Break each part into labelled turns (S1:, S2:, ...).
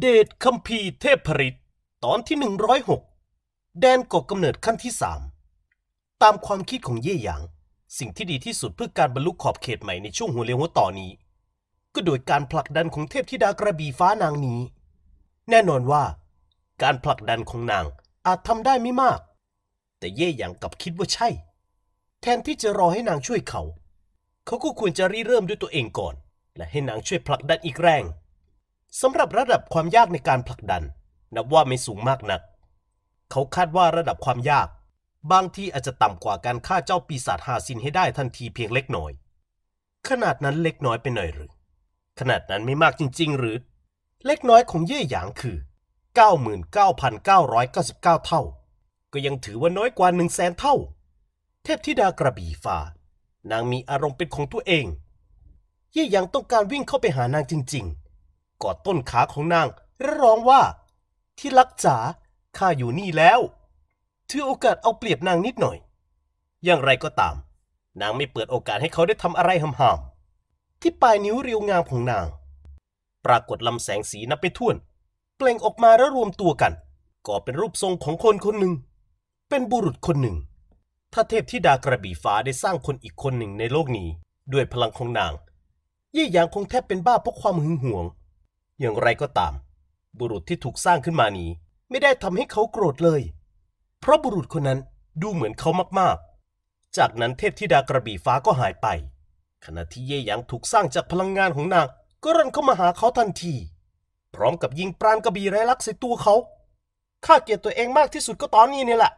S1: เดชคัมพีเทพผริตตอนที่ 106 แดนก่อกำเนิดขั้นที่สามตามความคิดของเย่หยางสิ่งที่ดีที่สุดเพื่อการบรรลุขอบเขตใหม่ ในช่วงหัวเลี้ยวหัวต่อนี้ ก็โดยการผลักดันของเทพธิดากระบี่ฟ้านางนี้ แน่นอนว่า การผลักดันของนางอาจทำได้ไม่มาก แต่เย่หยางกลับคิดว่าใช่ แทนที่จะรอให้นางช่วยเขา เขาก็ควรจะริเริ่มด้วยตัวเองก่อน และให้นางช่วยผลักดันอีกแรงสำหรับระดับความยากในการผลักดัน นับว่าไม่สูงมากนัก เขาคาดว่าระดับความยากบางที่อาจจะต่ำกว่าการฆ่าเจ้าปีศาจหาซินให้ได้ทันทีเพียงเล็กน้อย ขนาดนั้นเล็กน้อยไปหน่อยหรือ ขนาดนั้นไม่มากจริงๆ หรือ เล็กน้อยของเย่หยางคือ 99,999 เท่า ก็ยังถือว่าน้อยกว่า1 0 0 0 0แสนเท่าเทพธิดากระบี่ฟ้านางมีอารมณ์เป็นของตัวเอง เย่หยางต้องการวิ่งเข้าไปหานางจริง ๆกอดต้นขาของนางและร้องว่าที่รักจ๋าข้าอยู่นี่แล้วถือโอกาสเอาเปรียบนางนิดหน่อย อย่างไรก็ตาม นางไม่เปิดโอกาสให้เขาได้ทำอะไรห่ำๆที่ปลายนิ้วเรียวงามของนาง ปรากฏลำแสงสีนับไปท่วน เปล่งออกมาแล้วรวมตัวกันก่อเป็นรูปทรงของคนคนหนึ่ง เป็นบุรุษคนหนึ่ง ถ้าเทพีิดากระบี่ฟ้าได้สร้างคนอีกคนหนึ่งในโลกนี้ ด้วยพลังของนางเยี่ยยางคงแทบเป็นบ้าเพราะความหึงหวงอย่างไรก็ตาม บุรุษที่ถูกสร้างขึ้นมานี้ ไม่ได้ทำให้เขาโกรธเลย เพราะบุรุษคนนั้นดูเหมือนเขามากๆ จากนั้นเทพธิดากระบี่ฟ้าก็หายไป ขณะที่เย่หยางถูกสร้างจากพลังงานของนางก็รันเข้ามาหาเขาทันที พร้อมกับยิงปราณกระบี่ไร้ลักใส่ตัวเขาข้าเกลียดตัวเองมากที่สุดก็ตอนนี้นี่แหละ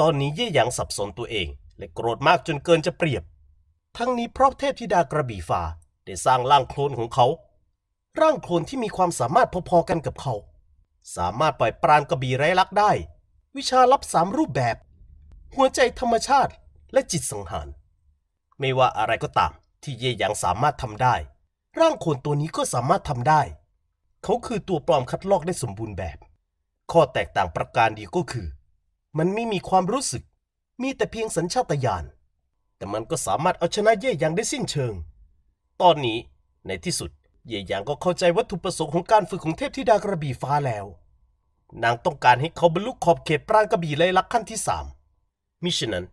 S1: ตอนนี้เย่หยางสับสนตัวเอง และโกรธมากจนเกินจะเปรียบ ทั้งนี้เพราะเทพธิดากระบี่ฟ้าได้สร้างร่างโคลนของเขาร่างโคลนที่มีความสามารถพอๆ กันกับเขา สามารถปล่อยปราณกระบี่ไร้ลักได้ วิชาลับสามรูปแบบ หัวใจธรรมชาติและจิตสังหาร ไม่ว่าอะไรก็ตามที่เย่ยังสามารถทำได้ ร่างโคลนตัวนี้ก็สามารถทำได้ เขาคือตัวปลอมคัดลอกได้สมบูรณ์แบบ ข้อแตกต่างประการเดียวก็คือ มันไม่มีความรู้สึก มีแต่เพียงสัญชาตญาณแต่มันก็สามารถเอาชนะเย่ยังได้สิ้นเชิง ตอนนี้ในที่สุดเย่ยยางก็เข้าใจวัตถุประสงค์ของการฝึกของเทพธิดากระบี่ฟ้าแล้ว นางต้องการให้เขาบรรลุขอบเขตปรางกระบี่ไลลักขั้นที่สามมิฉะนั้น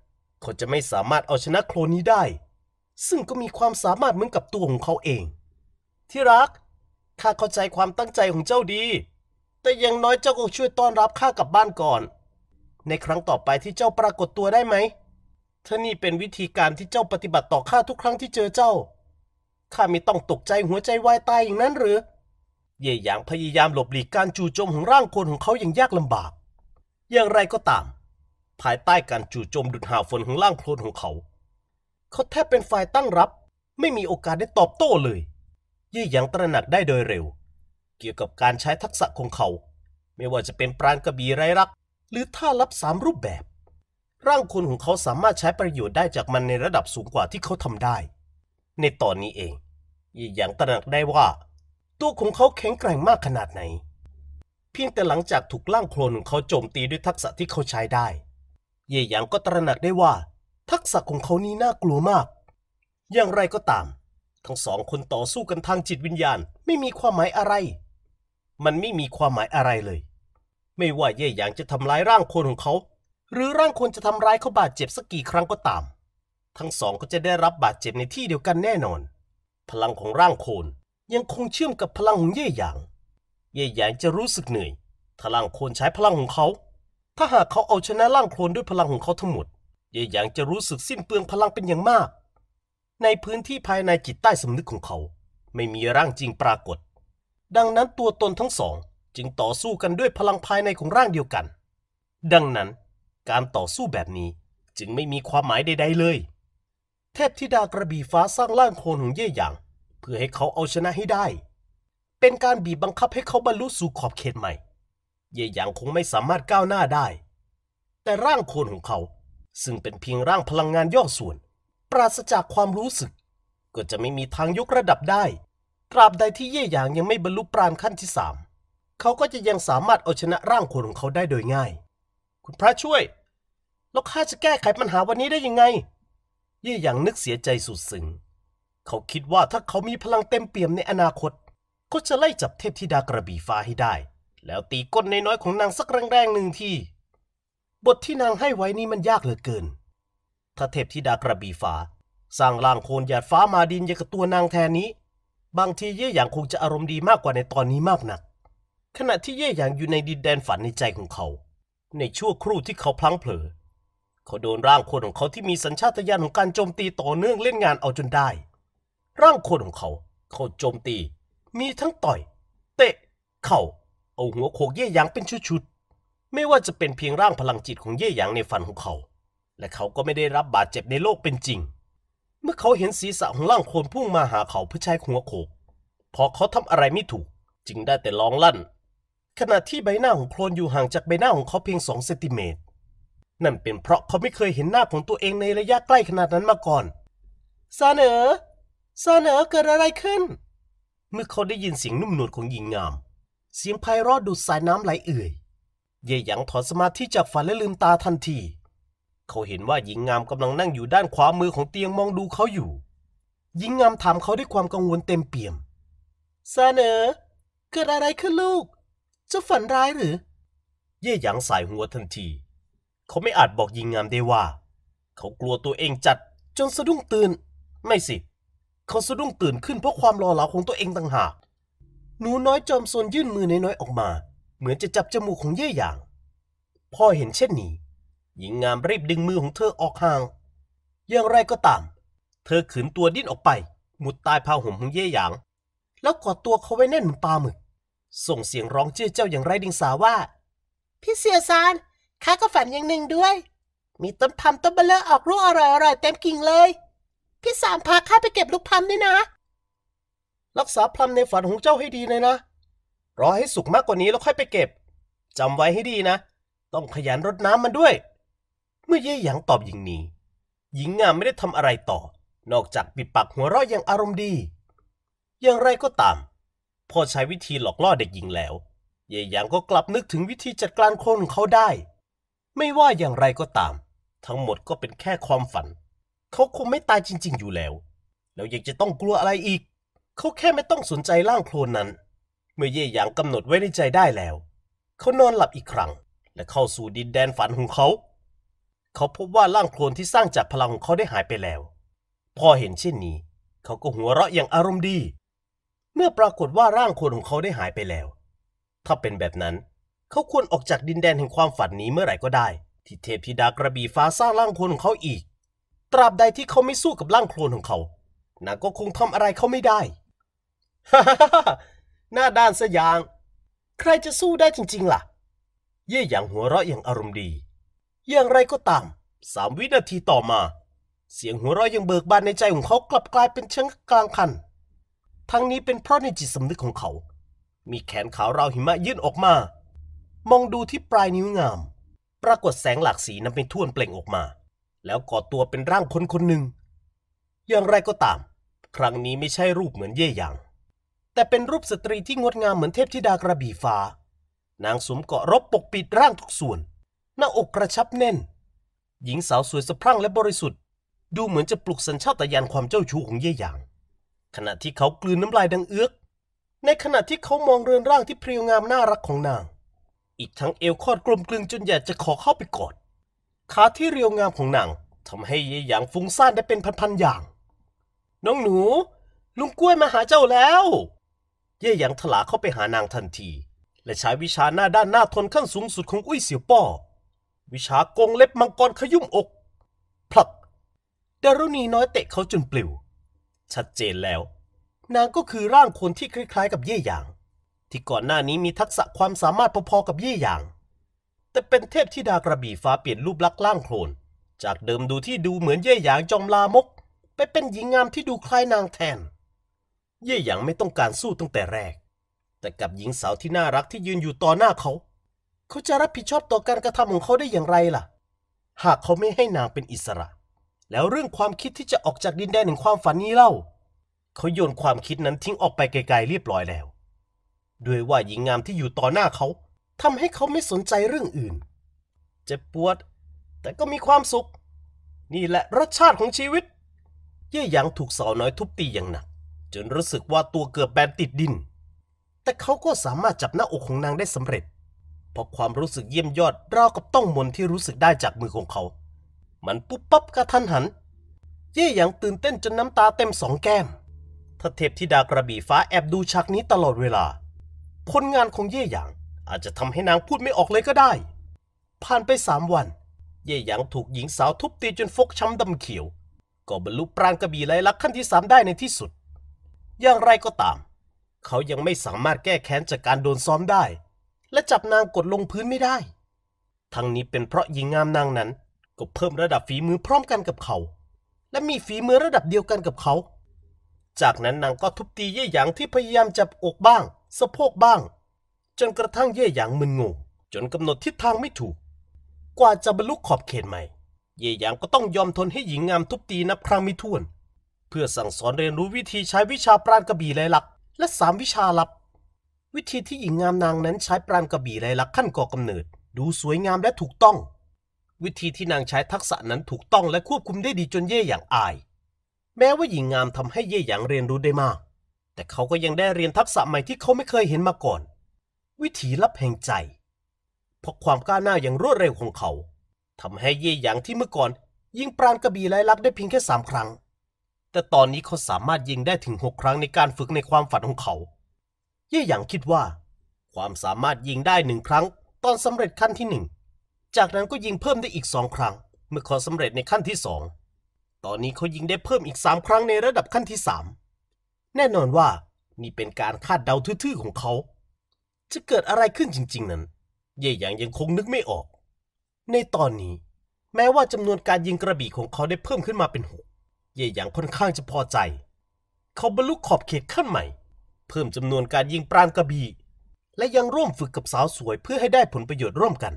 S1: เขาจะไม่สามารถเอาชนะโคลนี้ได้ ซึ่งก็มีความสามารถเหมือนกับตัวของเขาเอง ที่รักข้าเข้าใจความตั้งใจของเจ้าดี แต่อย่างน้อยเจ้าก็ช่วยต้อนรับข้ากลับบ้านก่อน ในครั้งต่อไปที่เจ้าปรากฏตัวได้ไหมถ้านี่เป็นวิธีการที่เจ้าปฏิบัติต่อข้าทุกครั้งที่เจอเจ้าข้าไม่ต้องตกใจหัวใจวายตายอย่างนั้นหรือเย่หยางพยายามหลบหลีกการจู่โจมของร่างคน ของเขาอย่างยากลำบาก อย่างไรก็ตาม ภายใต้การจู่โจมดุดหาฝนของร่างโคลนของเขา เขาแทบเป็นฝ่ายตั้งรับ ไม่มีโอกาสได้ตอบโต้เลย เย่หยางตระหนักได้โดยเร็ว เกี่ยวกับการใช้ทักษะของเขา ไม่ว่าจะเป็นปราณกระบี่ไร้รัก หรือท่ารับสามรูปแบบ ร่างคนของเขาสามารถใช้ประโยชน์ได้จากมันในระดับสูงกว่าที่เขาทำได้ในตอนนี้เองอย่างตระหนักได้ว่าตัวของเขาแข็งแกร่งมากขนาดไหน เพียงแต่หลังจากถูกล่างโคลนเขาโจมตีด้วยทักษะที่เขาใช้ได้เย่หยางก็ตระหนักได้ว่าทักษะของเขานี้น่ากลัวมาก อย่างไรก็ตาม ทั้งสองคนต่อสู้กันทางจิตวิญญาณไม่มีความหมายอะไร มันไม่มีความหมายอะไรเลย ไม่ว่าเย่หยางจะทำร้ายร่างโคลนของเขา หรือร่างคนจะทำร้ายเขาบาดเจ็บสักกี่ครั้งก็ตามทั้งสองก็จะได้รับบาดเจ็บในที่เดียวกันแน่นอน พลังของร่างโคนยังคงเชื่อมกับพลังของเย่หยาง เย่หยางจะรู้สึกเหนื่อยถ้าร่างโคนใช้พลังของเขา ถ้าหากเขาเอาชนะร่างโคนด้วยพลังของเขาทั้งหมด เย่หยางจะรู้สึกสิ้นเปลืองพลังเป็นอย่างมาก ในพื้นที่ภายในจิตใต้สานึกของเขาไม่มีร่างจริงปรากฏ ดังนั้นตัวตนทั้งสองจึงต่อสู้กันด้วยพลังภายในของร่างเดียวกัน ดังนั้นการต่อสู้แบบนี้จึงไม่มีความหมายใดๆ เลยเทพธิดากระบี่ฟ้าสร้างร่างโคนของเย่หยาง เพื่อให้เขาเอาชนะให้ได้ เป็นการบีบบังคับให้เขาบรรลุสู่ขอบเขตใหม่ เย่หยางคงไม่สามารถก้าวหน้าได้ แต่ร่างโคนของเขาซึ่งเป็นเพียงร่างพลังงานย่อส่วน ปราศจากความรู้สึก ก็จะไม่มีทางยกระดับได้ ตราบใดที่เย่หยางยังไม่บรรลุปราณขั้นที่สามเขาก็จะยังสามารถเอาชนะร่างโคนของเขาได้โดยง่าย คุณพระช่วยแล้วข้าจะแก้ไขปัญหาวันนี้ได้ยังไงเย่หยางนึกเสียใจสุดซึ้งเขาคิดว่าถ้าเขามีพลังเต็มเปี่ยมในอนาคต ก็จะไล่จับเทพธิดากระบี่ฟ้าให้ได้ แล้วตีก้นในน้อยของนางสักแรงๆหนึ่งที่บทที่นางให้ไว้นี่มันยากเหลือเกิน ถ้าเทพธิดากระบี่ฟ้าสร้างล่างโคลนหยาดฟ้ามาดินอย่ากับตัวนางแทนนี้ บางทีเย่หยางคงจะอารมณ์ดีมากกว่าในตอนนี้มากนัก ขณะที่เย่หยางอยู่ในดินแดนฝันในใจของเขา ในชั่วครู่ที่เขาพลั้งเผลอเขาโดนร่างคนของเขาที่มีสัญชาตญาณของการโจมตีต่อเนื่องเล่นงานเอาจนได้ ร่างคนของเขาเขาโจมตี มีทั้งต่อย เตะเข่าเอาหัวโขกเย่หยางเป็นชุดๆ ไม่ว่าจะเป็นเพียงร่างพลังจิตของเย่หยางในฝันของเขา และเขาก็ไม่ได้รับบาดเจ็บในโลกเป็นจริง เมื่อเขาเห็นศีรษะของร่างคนพุ่งมาหาเขาเพื่อใช้หัวโขกพอเขาทำอะไรไม่ถูกจึงได้แต่ร้องลั่น ขณะที่ใบหน้าของโคลนอยู่ห่างจากใบหน้าของเขาเพียงสองเซนติเมตรนั่นเป็นเพราะ เขาไม่เคยเห็นหน้าของตัวเองในระยะใกล้ขนาดนั้นมาก่อน ซาเนอซาเนอเกิดอะไรขึ้น เมื่อเขาได้ยินเสียงนุ่มนวลของหญิงงาม เสียงไพเราะดูดสายน้ำไหลเอื่อย เย่หยางถอนสมาธิจากฝันและลืมตาทันที เขาเห็นว่าหญิงงามกำลังนั่งอยู่ด้านขวามือของเตียงมองดูเขาอยู่ หญิงงามถามเขาด้วยความกังวลเต็มเปี่ยม ซาเนอเกิดอะไรขึ้นลูก จะฝันร้ายหรือ เย่หยางสายหัวทันทีเขาไม่อาจบอกยิงงามได้ว่า เขากลัวตัวเองจัดจนสะดุ้งตื่น ไม่สิเขาสะดุ้งตื่นขึ้นเพราะความรอเหลาของตัวเองต่างหาก หนูน้อยจอมซนยื่นมือน้อยๆออกมา เหมือนจะจับจมูกของเย่หยาง พ่อเห็นเช่นนี้ หญิงงามรีบดึงมือของเธอออกห่าง อย่างไรก็ตาม เธอขืนตัวดิ้นออกไป หมุดตายพาห่มของเย่หยาง แล้วกอดตัวเขาไว้แน่นเหมือนปลาหมึกส่งเสียงร้องเจ้ยเจ้าอย่างไร้ดิงสาว่าพี่เสียซานข้าก็ฝันอย่างหนึ่งด้วย มีต้นพัมต้นเบลเลอร์ออกลูกอร่อยๆเต็มกิ่งเลย พี่สามพาข้าไปเก็บลูกพัมด้วยนะรักษาพัมในฝันของเจ้าให้ดีเลยนะ รอให้สุกมากกว่านี้ แล้วค่อยไปเก็บ จำไว้ให้ดีนะ ต้องขยันรดน้ำมันด้วย เมื่อเย่หยางตอบหญิงนี หญิงงามไม่ได้ทำอะไรต่อ นอกจากปิดปากหัวเราะอย่างอารมณ์ดี อย่างไรก็ตาม พอใช้วิธีหลอกล่อเด็กหญิงแล้วเย่หยางก็กลับนึกถึงวิธีจัดการคนของเขาได้ไม่ว่าอย่างไรก็ตาม ทั้งหมดก็เป็นแค่ความฝัน เขาคงไม่ตายจริง ๆอยู่แล้ว แล้วยังจะต้องกลัวอะไรอีก เขาแค่ไม่ต้องสนใจ ร่างโคลนนั้น เมื่อเย่หยางกำหนดไว้ในใจได้แล้ว เขานอนหลับอีกครั้ง และเข้าสู่ดินแดนฝันของเขา เขาพบว่าร่างโคลนที่สร้างจากพลังของเขาได้หายไปแล้ว พอเห็นเช่นนี้ เขาก็หัวเราะอย่างอารมณ์ดี เมื่อปรากฏว่าร่างโคลนของเขาได้หายไปแล้ว ถ้าเป็นแบบนั้นเขาควรออกจากดินแดนแห่งความฝันนี้เมื่อไหร่ก็ได้ ที่เทพธิดากระบี่ฟ้าสร้างร่างโคลนของเขาอีก ตราบใดที่เขาไม่สู้กับร่างโคลนของเขานางก็คงทำอะไรเขาไม่ได้ฮ่าฮ่าหน้าด้านซะยาง ใครจะสู้ได้จริง ๆล่ะ เย่หยางหัวเราะอย่างอารมณ์ดี อย่างไรก็ตามสามวินาทีต่อมา เสียงหัวเราะยังเบิกบานในใจของเขากลับกลายเป็นเชิงกลางคัน ทั้งนี้เป็นเพราะในจิตสำนึกของเขามีแขนขาวราวหิมะยื่นออกมามองดูที่ปลายนิ้วงาม ปรากฏแสงหลากสีนั้นเป็นท่วนเปล่งออกมา แล้วก่อตัวเป็นร่างคนคนหนึ่ง อย่างไรก็ตาม ครั้งนี้ไม่ใช่รูปเหมือนเย่หยาง แต่เป็นรูปสตรีที่งดงามเหมือนเทพธิดากระบี่ฟ้านางสวมเกาะรบปกปิดร่างทุกส่วน หน้าอกกระชับแน่น หญิงสาวสวยสะพรั่งและบริสุทธิ์ ดูเหมือนจะปลุกสัญชาตญาณความเจ้าชู้ของเย่หยาง ขณะที่เขากลืนน้ำลายดังเอื้อก ในขณะที่เขามองเรือนร่างที่เพรียวงามน่ารักของนางอีกทั้งเอวคอดกลมกลึงจนอยากจะขอเข้าไปกอดขาที่เรียวงามของนางทำให้เยหยางฟุ้งซ่านได้เป็นพันๆอย่าง น้องหนู ลุงกล้วยมาหาเจ้าแล้ว เย่หยางถลาเข้าไปหานางทันที และใช้วิชาหน้าด้านหน้าทนขั้นสูงสุดของอุ้ยเสี่ยวป้อวิชากงเล็บมังกรขยุ่มอกผลักดารุณีน้อยเตะเขาจนปลิว ชัดเจนแล้ว นางก็คือร่างคนที่คล้ายๆกับเย่หยางที่ก่อนหน้านี้มีทักษะความสามารถพอๆ กับเย่หยาง แต่เป็นเทพธิดากระบี่ฟ้าเปลี่ยนรูปลักษณ์ล่างโคลนจากเดิมดูที่ดูเหมือนเย่หยางจอมลามก ไปเป็นหญิงงามที่ดูคล้ายนางแทน เย่หยางไม่ต้องการสู้ตั้งแต่แรก แต่กับหญิงสาวที่น่ารักที่ยืนอยู่ต่อหน้าเขา เขาจะรับผิดชอบต่อการกระทำของเขาได้อย่างไรล่ะ หากเขาไม่ให้นางเป็นอิสระ แล้วเรื่องความคิดที่จะออกจากดินแดนแห่งความฝันนี้เล่า เขาโยนความคิดนั้นทิ้งออกไปไกลๆเรียบร้อยแล้วด้วยว่าหญิงงามที่อยู่ต่อหน้าเขาทำให้เขาไม่สนใจเรื่องอื่น เจ็บปวด แต่ก็มีความสุข นี่แหละ รสชาติของชีวิต เย่หยางถูกสาวน้อยทุบตีอย่างหนัก จนรู้สึกว่าตัวเกือบแบนติดดิน แต่เขาก็สามารถจับหน้าอกของนางได้สำเร็จเพราะความรู้สึกเยี่ยมยอดราวกับต้องมนที่รู้สึกได้จากมือของเขา มันปุ๊บปั๊บกระทันหันเย่หยางตื่นเต้นจนน้ำตาเต็มสองแก้มถ้าเทพธิดากระบี่ฟ้าแอบดูฉากนี้ตลอดเวลาผลงานของเย่หยางอาจจะทำให้นางพูดไม่ออกเลยก็ได้ ผ่านไปสามวัน เย่หยางถูกหญิงสาวทุบตีจนฟกช้ำดำเขียว ก็บรรลุปรางกระบี่ไร้ลักขั้นที่สามได้ในที่สุด อย่างไรก็ตาม เขายังไม่สามารถแก้แค้นจากการโดนซ้อมได้ และจับนางกดลงพื้นไม่ได้ ทั้งนี้เป็นเพราะหญิงงามนางนั้น ก็เพิ่มระดับฝีมือพร้อมกันกับเขา และมีฝีมือระดับเดียวกันกับเขา จากนั้นนางก็ทุบตีเย่หยางที่พยายามจับอกบ้างสะโพกบ้าง จนกระทั่งเย่หยางมึนงงจนกำหนดทิศทางไม่ถูก กว่าจะบรรลุขอบเขตใหม่ เย่หยางก็ต้องยอมทนให้หญิงงามทุบตีนับครั้งไม่ถ้วน เพื่อสั่งสอนเรียนรู้วิธีใช้วิชาปราณกระบี่ลายลัก และสามวิชาลับ วิธีที่หญิงงามนางนั้นใช้ปราณกระบี่ลายลัก ขั้นก่อกำเนิด ดูสวยงามและถูกต้อง วิธีที่นางใช้ทักษะนั้นถูกต้องและควบคุมได้ดีจนเย่หยางอาย แม้ว่าหญิงงามทำให้เย่หยางเรียนรู้ได้มากแต่เขาก็ยังได้เรียนทักษะใหม่ที่เขาไม่เคยเห็นมาก่อน วิถีลับแห่งใจ เพราะความก้าวหน้าอย่างรวดเร็วของเขาทำให้เย่หยางที่เมื่อก่อน ยิงปราณกระบี่ไร้ลักได้เพียงแค่สามครั้ง แต่ตอนนี้เขาสามารถยิงได้ถึงหกครั้งในการฝึกในความฝันของเขาเย่หยางคิดว่า ความสามารถยิงได้หนึ่งครั้งตอนสำเร็จขั้นที่หนึ่งจากนั้นก็ยิงเพิ่มได้อีกสองครั้ง เมื่อเขาสำเร็จในขั้นที่สองตอนนี้เขายิงได้เพิ่มอีกสามครั้งในระดับขั้นที่สามแน่นอนว่านี่เป็นการคาด เดาทื่อๆ ของเขา จะเกิดอะไรขึ้นจริงๆนั้น เย่หยางยังคงนึกไม่ออก ในตอนนี้ แม้ว่าจำนวนการยิงกระบี่ของเขาได้เพิ่มขึ้นมาเป็นหกเย่หยางค่อนข้างจะพอใจ เขาบรรลุขอบเขตขั้นใหม่ เพิ่มจำนวนการยิงปรานกระบี่และยังร่วมฝึกกับสาวสวยเพื่อให้ได้ผลประโยชน์ร่วมกัน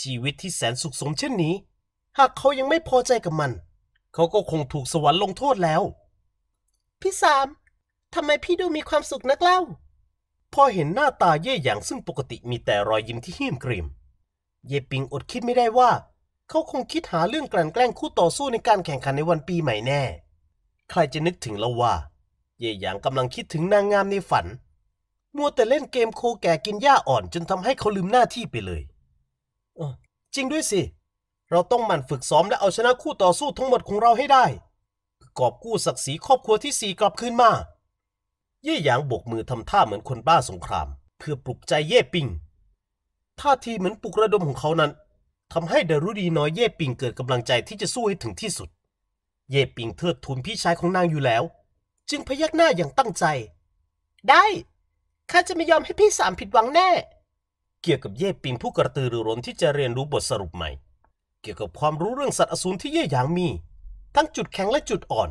S1: ชีวิตที่แสนสุขสมเช่นนี้ หากเขายังไม่พอใจกับมัน เขาก็คงถูกสวรรค์ลงโทษแล้ว พี่สามทำไมพี่ดูมีความสุขนักเล่าพอเห็นหน้าตาเย่หยางซึ่งปกติมีแต่รอยยิ้มที่เหี้มกริมเย่ปิงอดคิดไม่ได้ว่า เขาคงคิดหาเรื่องกลั่นแกล้งคู่ต่อสู้ในการแข่งขันในวันปีใหม่แน่ ใครจะนึกถึงเลาวว่า เย่หยางกำลังคิดถึงนางงามในฝัน มัวแต่เล่นเกมโคแก่กินหญ้าอ่อนจนทำให้เขาลืมหน้าที่ไปเลยออจริงด้วยสิ เราต้องมันฝึกซ้อมและเอาชนะคู่ต่อสู้ทั้งหมดของเราให้ได้กอบกู้ศักดิ์ศรีครอบครัวที่สี่กลับคืนมาเย่หยางบกมือทำท่าเหมือนคนบ้าสงคราม เพื่อปลุกใจเย่ปิง ท่าทีเหมือนปลุกระดมของเขานั้นทำให้ดารุดีน้อยเย่ปิงเกิดกำลังใจที่จะสู้ให้ถึงที่สุด เย่ปิงเทิดทูนพี่ชายของนางอยู่แล้ว จึงพยักหน้าอย่างตั้งใจ ได้ข้าจะไม่ยอมให้พี่สามผิดหวังแน่ เกี่ยวกับเย่ปิงผู้กระตือรือร้นที่จะเรียนรู้บทสรุปใหม่ เกี่ยวกับความรู้เรื่องสัตว์อสูรที่เย่หยางมี ทั้งจุดแข็งและจุดอ่อน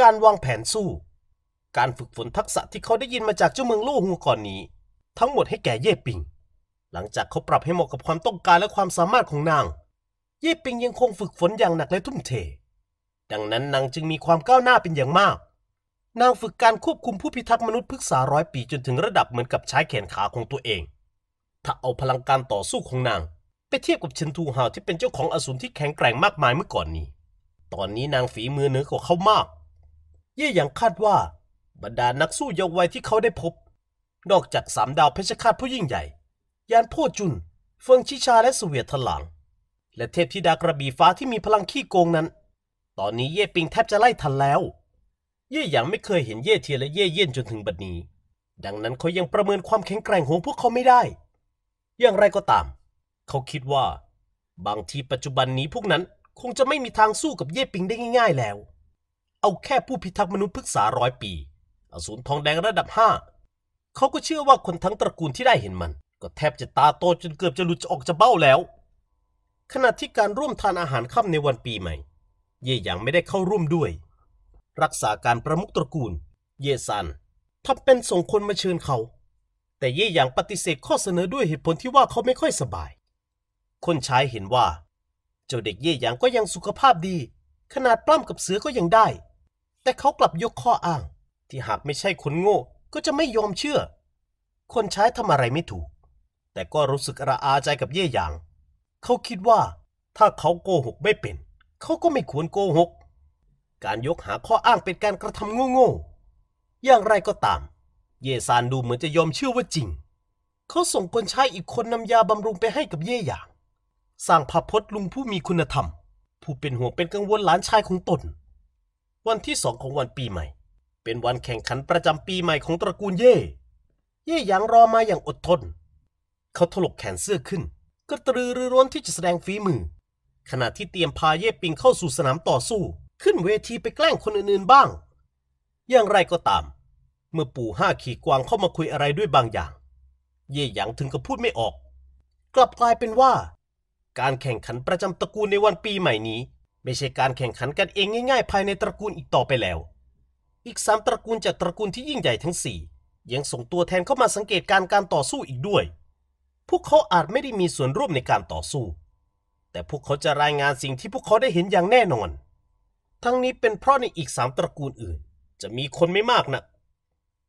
S1: การวางแผนสู้การฝึกฝนทักษะที่เขาได้ยินมาจากเจ้าเมืองลู่หงก่อนนี้ ทั้งหมดให้แก่เย่ปิงหลังจากเขาปรับให้เหมาะกับความต้องการและความสามารถของนาง เย่ปิงยังคงฝึกฝนอย่างหนักและทุ่มเท ดังนั้นนางจึงมีความก้าวหน้าเป็นอย่างมาก นางฝึกการควบคุมผู้พิทักษ์มนุษย์พึกษาร้อยปีจนถึงระดับเหมือนกับใช้แขนขาของตัวเอง ถ้าเอาพลังการต่อสู้ของนางไปเทียบกับเชนทูฮาวที่เป็นเจ้าของอสูรที่แข็งแกร่งมากมายเมื่อก่อนนี้ ตอนนี้นางฝีมือเหนือกว่าเขามาก เย่ยังคาดว่าบรรดานักสู้เยาว์วัยที่เขาได้พบ นอกจากสามดาวเพชรฆาตผู้ยิ่งใหญ่ ยานพ่อจุน เฟิงชิชาและสเวียทหลัง และเทพธิดากระบี่ฟ้าที่มีพลังขี้โกงนั้น ตอนนี้เย่ปิงแทบจะไล่ทันแล้ว เย่หยางไม่เคยเห็นเย่เทียและเย่เย่ยนจนถึงบัดนี้ ดังนั้นเขายังประเมินความแข็งแกร่งของพวกเขาไม่ได้ อย่างไรก็ตาม เขาคิดว่า บางทีปัจจุบันนี้พวกนั้นคงจะไม่มีทางสู้กับเย่ปิงได้ง่ายๆแล้ว เอาแค่ผู้พิทักษ์มนุษย์พึกษาร้อยปีอสูรทองแดงระดับห้าเขาก็เชื่อว่าคนทั้งตระกูลที่ได้เห็นมัน ก็แทบจะตาโตจนเกือบจะหลุดออกจะเบ้าแล้ว ขณะที่การร่วมทานอาหารค่ำในวันปีใหม่ เย่หยางไม่ได้เข้าร่วมด้วย รักษาการประมุขตระกูล เย่ซันทำเป็นส่งคนมาเชิญเขา แต่เย่หยางปฏิเสธข้อเสนอด้วยเหตุผลที่ว่าเขาไม่ค่อยสบาย คนใช้เห็นว่า เจ้าเด็กเย่หยางก็ยังสุขภาพดี ขนาดปล้ำกับเสือก็ยังได้ แต่เขากลับยกข้ออ้างที่หากไม่ใช่คนโง่ก็จะไม่ยอมเชื่อ คนใช้ทำอะไรไม่ถูก แต่ก็รู้สึกระอาใจกับเย่หยาง เขาคิดว่าถ้าเขาโกหกไม่เป็น เขาก็ไม่ควรโกหก การยกหาข้ออ้างเป็นการกระทำโง่ๆอย่างไรก็ตาม เยซานดูเหมือนจะยอมเชื่อว่าจริง เขาส่งคนใช้อีกคนนำยาบำรุงไปให้กับเย่หยางสร้างพาพพจลุงผู้มีคุณธรรมผู้เป็นห่วงเป็นกังวลหลานชายของตน วันที่สองของวันปีใหม่เป็นวันแข่งขันประจำปีใหม่ของตระกูลเย่ เย่หยางรอมาอย่างอดทน เขาถลกแขนเสื้อขึ้น ก็ตรือรือร้นที่จะแสดงฝีมือ ขณะที่เตรียมพาเย่ปิงเข้าสู่สนามต่อสู้ ขึ้นเวทีไปแกล้งคนอื่นๆบ้าง อย่างไรก็ตาม เมื่อปู่ห้าขี่กวางเข้ามาคุยอะไรด้วยบางอย่าง เย่หยางถึงกับพูดไม่ออก กลับกลายเป็นว่า การแข่งขันประจำตระกูลในวันปีใหม่นี้ ไม่ใช่การแข่งขันกันเองง่ายๆ ภายในตระกูลอีกต่อไปแล้วอีกสามตระกูลจากตระกูลที่ยิ่งใหญ่ทั้งสี่ยังส่งตัวแทนเข้ามาสังเกตการการต่อสู้อีกด้วย พวกเขาอาจไม่ได้มีส่วนร่วมในการต่อสู้ แต่พวกเขาจะรายงานสิ่งที่พวกเขาได้เห็นอย่างแน่นอน ทั้งนี้เป็นเพราะในอีกสามตระกูลอื่น จะมีคนไม่มากนะัก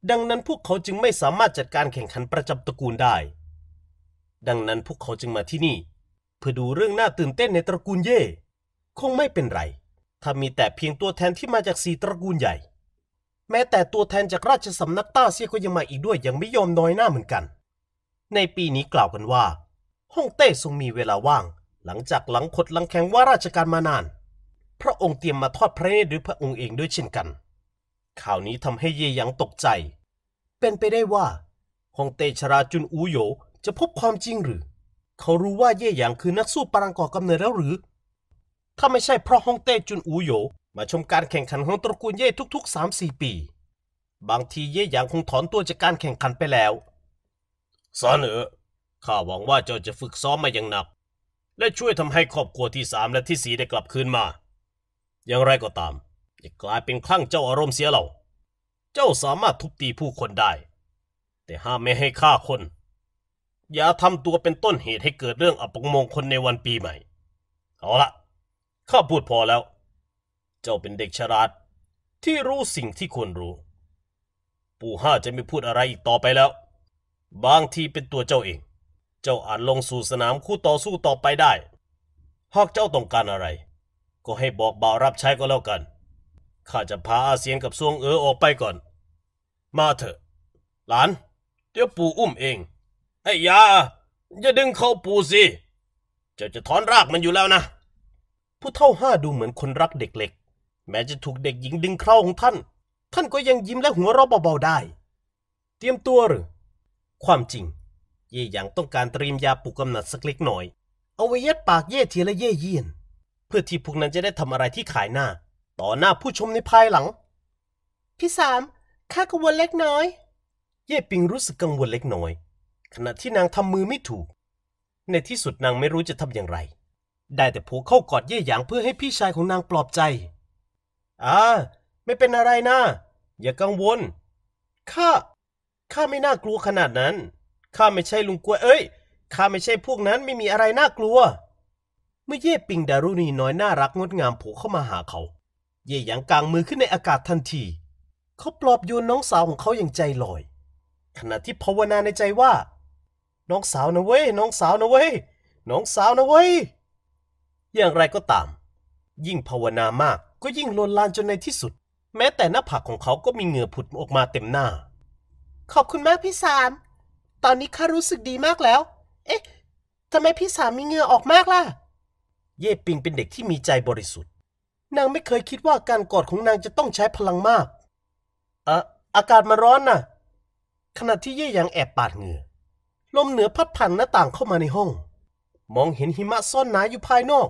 S1: ดังนั้นพวกเขาจึงไม่สามารถจัดการแข่งขันประจำตระกูลได้ ดังนั้นพวกเขาจึงมาที่นี่ เพื่อดูเรื่องน่าตื่นเต้นในตระกูลเย่ คงไม่เป็นไร ถ้ามีแต่เพียงตัวแทนที่มาจากสีตระกูลใหญ่แม้แต่ตัวแทนจากราชสำนักต้าเซียก็ยังมาอีกด้วยยังไม่ยอมน้อยหน้าเหมือนกัน ในปีนี้กล่าวกันว่าฮ่องเต้ทรงมีเวลาว่าง หลังจากหลังขดหลังแข็งว่าราชการมานาน พระองค์เตรียมมาทอดพระเนตรด้วยพระองค์เองด้วยเช่นกันข่าวนี้ทำให้เยยังตกใจ เป็นไปได้ว่าฮ่องเต้ชราจุนอูโยจะพบความจริงหรือ เขารู้ว่าเย่หยางคือนักสู้ปรังก่อกำเนิดแล้วหรือ ถ้าไม่ใช่เพราะฮ่องเต้จุนอูโยมาชมการแข่งขันของตระกูลเย่ทุก ๆ3-4 ปี บางทีเย่หยางคงถอนตัวจากการแข่งขันไปแล้ว ซอนเอ๋อข้าหวังว่าเจ้าจะฝึกซ้อมมาอย่างหนักและช่วยทำให้ครอบครัวที่สามและที่สีได้กลับคืนมา อย่างไรก็ตาม อย่ากลายเป็นคลั่งเจ้าอารมณ์เสียเราเจ้าสามารถทุบตีผู้คนได้ แต่ห้ามไม่ให้ฆ่าคน อย่าทำตัวเป็นต้นเหตุให้เกิดเรื่องอับปงมงคลในวันปีใหม่ เอาละ ข้าพูดพอแล้วเจ้าเป็นเด็กฉลาดที่รู้สิ่งที่ควรรู้ ปู่ห้าจะไม่พูดอะไรอีกต่อไปแล้วบางทีเป็นตัวเจ้าเอง เจ้าอาจลงสู่สนามคู่ต่อสู้ต่อไปได้หากเจ้าต้องการอะไร ก็ให้บอกบ่าวรับใช้ก็แล้วกันข้าจะพาอาเซียนกับซวงเออออกไปก่อน มาเถอะ หลาน เดี๋ยวปู่อุ้มเองไอ้ยาอย่าดึงเข้าปู่สิเจ้าจะถอนรากมันอยู่แล้วนะ ผู้เท่าห้าดูเหมือนคนรักเด็กเล็กแม้จะถูกเด็กหญิงดึงเคราของท่าน ท่านก็ยังยิ้มและหัวเราะเบาๆ ได้ เตรียมตัวหรือ ความจริง เย่หยางต้องการเตรียมยาปลุกกำหนัดสักเล็กหน่อย เอาไว้ย็ดปากเย่เทีและเย่เยียนเพื่อที่พวกนั้นจะได้ทำอะไรที่ขายหน้า ต่อหน้าผู้ชมในภายหลัง พี่สามข้ากังวลเล็กน้อย เย่ปิงรู้สึกกังวลเล็กน้อย ขณะที่นางทำมือไม่ถูก ในที่สุดนางไม่รู้จะทำอย่างไร ได้แต่ผูกเข้ากอดเย่หยางเพื่อให้พี่ชายของนางปลอบใจอาไม่เป็นอะไรนะ อย่ากังวล ข้า ข้าไม่น่ากลัวขนาดนั้น ข้าไม่ใช่ลุงกล้วยเอ้ยข้าไม่ใช่พวกนั้นไม่มีอะไรน่ากลัว เมื่อเย่ปิงดารุณีน้อยน่ารักงดงามโผล่เข้ามาหาเขาเย่หยางกางมือขึ้นในอากาศทันที เขาปลอบโยน น้องสาวของเขาอย่างใจลอย ขณะที่ภาวนาในใจว่า น้องสาวนะเว้ยน้องสาวนะเว้ยน้องสาวนะเว้ยอย่างไรก็ตาม ยิ่งภาวนามากก็ยิ่งลวนลานจนในที่สุด แม้แต่หน้าผากของเขาก็มีเหงื่อผุดออกมาเต็มหน้า ขอบคุณมากพี่สามตอนนี้ข้ารู้สึกดีมากแล้ว เอ๊ะทำไมพี่สามมีเหงื่อออกมากล่ะ เย่ปิงเป็นเด็กที่มีใจบริสุทธิ์ นางไม่เคยคิดว่าการกอดของนางจะต้องใช้พลังมากอะอากาศมันร้อนนะ่ะ ขณะที่เย่ยังแอบปาดเหงื่อลมเหนือพัดผ่านหน้าต่างเข้ามาในห้อง มองเห็นหิมะซ่อนหนาอยู่ภายนอก